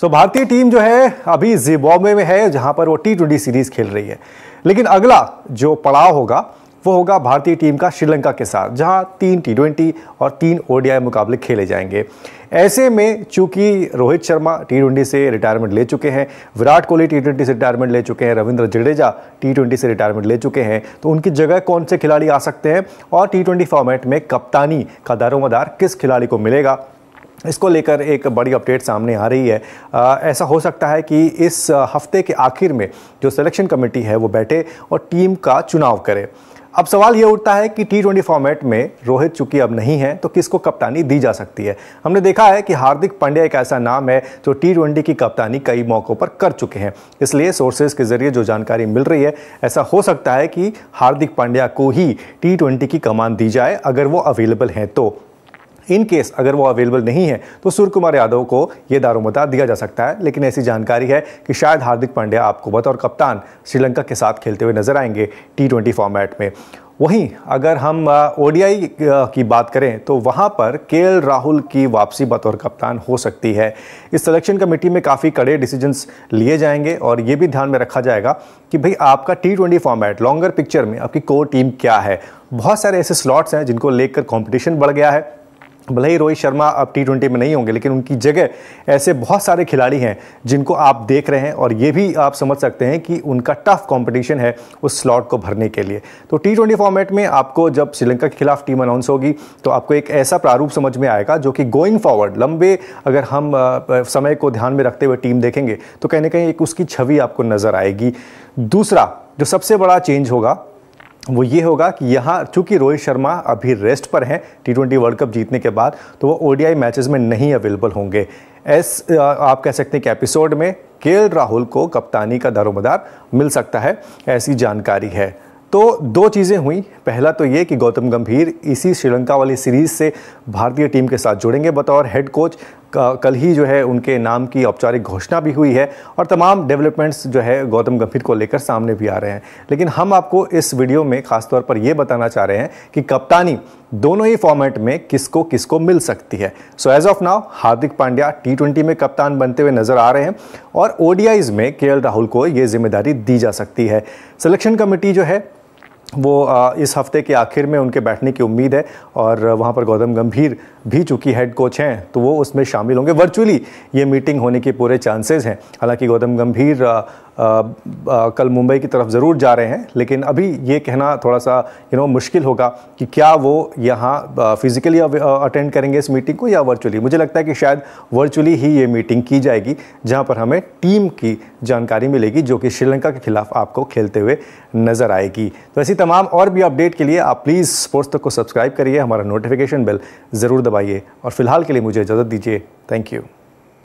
सो भारतीय टीम जो है अभी जिम्बाब्वे में है जहां पर वो टी ट्वेंटी सीरीज खेल रही है लेकिन अगला जो पड़ाव होगा वो होगा भारतीय टीम का श्रीलंका के साथ जहां तीन टी ट्वेंटी और तीन ओडीआई मुकाबले खेले जाएंगे ऐसे में चूंकि रोहित शर्मा टी ट्वेंटी से रिटायरमेंट ले चुके हैं विराट कोहली टी ट्वेंटी से रिटायरमेंट ले चुके हैं रविंद्र जडेजा टी ट्वेंटी से रिटायरमेंट ले चुके हैं तो उनकी जगह कौन से खिलाड़ी आ सकते हैं और टी ट्वेंटी फॉर्मेट में कप्तानी का दारोमदार किस खिलाड़ी को मिलेगा इसको लेकर एक बड़ी अपडेट सामने आ रही है आ, ऐसा हो सकता है कि इस हफ्ते के आखिर में जो सिलेक्शन कमेटी है वो बैठे और टीम का चुनाव करे अब सवाल ये उठता है कि टी ट्वेंटी फॉर्मेट में रोहित चुकी अब नहीं है तो किसको कप्तानी दी जा सकती है हमने देखा है कि हार्दिक पांड्या एक ऐसा नाम है जो टी ट्वेंटी की कप्तानी कई मौक़ों पर कर चुके हैं इसलिए सोर्सेज के ज़रिए जो जानकारी मिल रही है ऐसा हो सकता है कि हार्दिक पांड्या को ही टी ट्वेंटी की कमान दी जाए अगर वो अवेलेबल हैं तो इन केस अगर वो अवेलेबल नहीं है तो सूर्य कुमार यादव को ये दारोमदार दिया जा सकता है लेकिन ऐसी जानकारी है कि शायद हार्दिक पांड्या आपको बतौर कप्तान श्रीलंका के साथ खेलते हुए नजर आएंगे टी ट्वेंटी फॉर्मेट में वहीं अगर हम ओडीआई की बात करें तो वहां पर के राहुल की वापसी बतौर कप्तान हो सकती है इस सिलेक्शन कमेटी में काफ़ी कड़े डिसीजंस लिए जाएंगे और ये भी ध्यान में रखा जाएगा कि भाई आपका T twenty format longer picture में आपकी कोर टीम क्या है बहुत सारे ऐसे स्लॉट्स हैं जिनको लेकर कॉम्पिटिशन बढ़ गया है भले ही रोहित शर्मा अब टी ट्वेंटी में नहीं होंगे लेकिन उनकी जगह ऐसे बहुत सारे खिलाड़ी हैं जिनको आप देख रहे हैं और ये भी आप समझ सकते हैं कि उनका टफ कंपटीशन है उस स्लॉट को भरने के लिए तो टी ट्वेंटी फॉर्मेट में आपको जब श्रीलंका के खिलाफ टीम अनाउंस होगी तो आपको एक ऐसा प्रारूप समझ में आएगा जो कि गोइंग फॉरवर्ड लंबे अगर हम समय को ध्यान में रखते हुए टीम देखेंगे तो कहीं ना कहीं एक उसकी छवि आपको नज़र आएगी दूसरा जो सबसे बड़ा चेंज होगा वो ये होगा कि यहाँ चूंकि रोहित शर्मा अभी रेस्ट पर हैं टी ट्वेंटी वर्ल्ड कप जीतने के बाद तो वो ओडीआई मैचेस में नहीं अवेलेबल होंगे एस आप कह सकते हैं कि एपिसोड में के राहुल को कप्तानी का दारोमदार मिल सकता है ऐसी जानकारी है तो दो चीज़ें हुई पहला तो ये कि गौतम गंभीर इसी श्रीलंका वाली सीरीज़ से भारतीय टीम के साथ जुड़ेंगे बतौर हेड कोच कल ही जो है उनके नाम की औपचारिक घोषणा भी हुई है और तमाम डेवलपमेंट्स जो है गौतम गंभीर को लेकर सामने भी आ रहे हैं लेकिन हम आपको इस वीडियो में खासतौर पर यह बताना चाह रहे हैं कि कप्तानी दोनों ही फॉर्मेट में किसको किसको मिल सकती है so as of now Hardik Pandya T twenty में कप्तान बनते हुए नजर आ रहे हैं और ओडीआईज में के राहुल को ये जिम्मेदारी दी जा सकती है सिलेक्शन कमेटी जो है वो इस हफ्ते के आखिर में उनके बैठने की उम्मीद है और वहाँ पर गौतम गंभीर भी चूंकि हेड कोच हैं तो वो उसमें शामिल होंगे वर्चुअली ये मीटिंग होने के पूरे चांसेस हैं हालांकि गौतम गंभीर आ, आ, कल मुंबई की तरफ ज़रूर जा रहे हैं लेकिन अभी ये कहना थोड़ा सा यू नो मुश्किल होगा कि क्या वो यहाँ फिज़िकली अटेंड करेंगे इस मीटिंग को या वर्चुअली मुझे लगता है कि शायद वर्चुअली ही ये मीटिंग की जाएगी जहाँ पर हमें टीम की जानकारी मिलेगी जो कि श्रीलंका के खिलाफ आपको खेलते हुए नज़र आएगी तो ऐसी तमाम और भी अपडेट के लिए आप प्लीज़ स्पोर्ट्स तक को सब्सक्राइब करिए हमारा नोटिफिकेशन बेल ज़रूर दबाइए और फिलहाल के लिए मुझे इजाज़त दीजिए थैंक यू